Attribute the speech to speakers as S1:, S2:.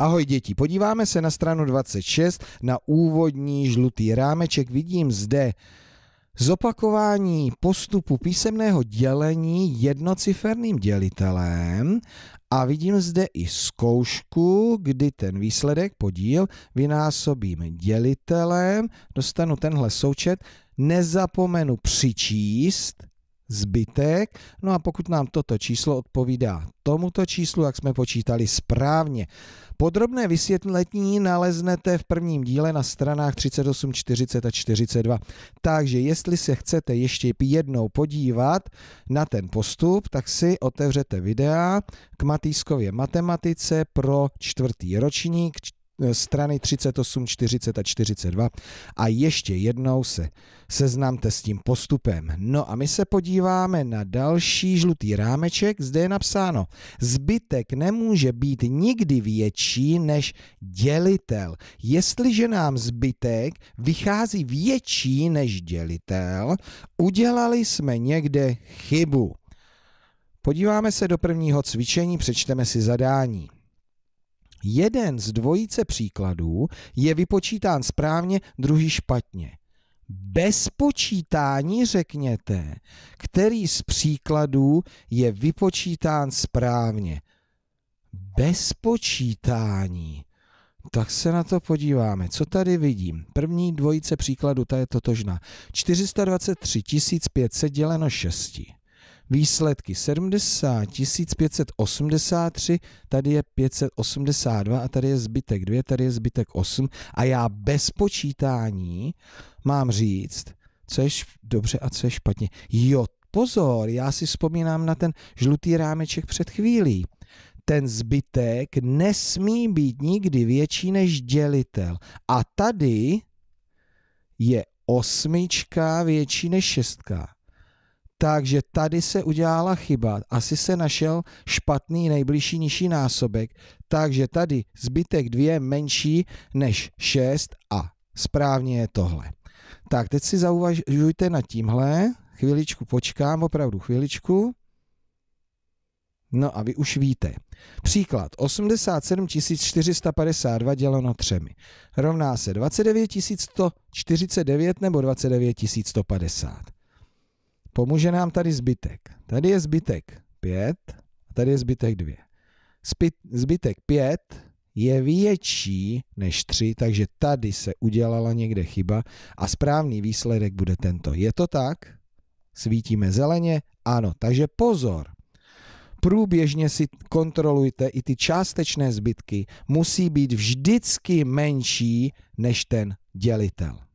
S1: Ahoj děti, podíváme se na stranu 26 na úvodní žlutý rámeček. Vidím zde zopakování postupu písemného dělení jednociferným dělitelem a vidím zde i zkoušku, kdy ten výsledek, podíl, vynásobím dělitelem, dostanu tenhle součet, nezapomenu přičíst zbytek. No a pokud nám toto číslo odpovídá tomuto číslu, jak jsme počítali správně. Podrobné vysvětlení naleznete v prvním díle na stranách 38, 40 a 42. Takže jestli se chcete ještě jednou podívat na ten postup, tak si otevřete videa k Matýskově matematice pro čtvrtý ročník Eh, strany 38, 40 a 42 a ještě jednou se seznamte s tím postupem. No a my se podíváme na další žlutý rámeček, zde je napsáno zbytek nemůže být nikdy větší než dělitel. Jestliže nám zbytek vychází větší než dělitel, udělali jsme někde chybu. Podíváme se do prvního cvičení, přečteme si zadání. Jeden z dvojice příkladů je vypočítán správně, druhý špatně. Bez počítání řekněte, který z příkladů je vypočítán správně. Bez počítání. Tak se na to podíváme. Co tady vidím? První dvojice příkladů, ta je totožná. 423 500 děleno 6 výsledky 70 583, tady je 582 a tady je zbytek 2, tady je zbytek 8 a já bez počítání mám říct, co je dobře a co je špatně. Jo, pozor, já si vzpomínám na ten žlutý rámeček před chvílí. Ten zbytek nesmí být nikdy větší než dělitel. A tady je osmička větší než šestka. Takže tady se udělala chyba. Asi se našel špatný nejbližší nižší násobek. Takže tady zbytek dvě menší než 6 a správně je tohle. Tak teď si zauvažujte nad tímhle. Chviličku počkám, opravdu chviličku. No a vy už víte. Příklad 87 452 děleno třemi rovná se 29 149 nebo 29 150 pomůže nám tady zbytek. Tady je zbytek 5 a tady je zbytek 2. zbytek 5 je větší než 3, takže tady se udělala někde chyba a správný výsledek bude tento. Je to tak? Svítíme zeleně? Ano, takže pozor. Průběžně si kontrolujte i ty částečné zbytky. Musí být vždycky menší než ten dělitel.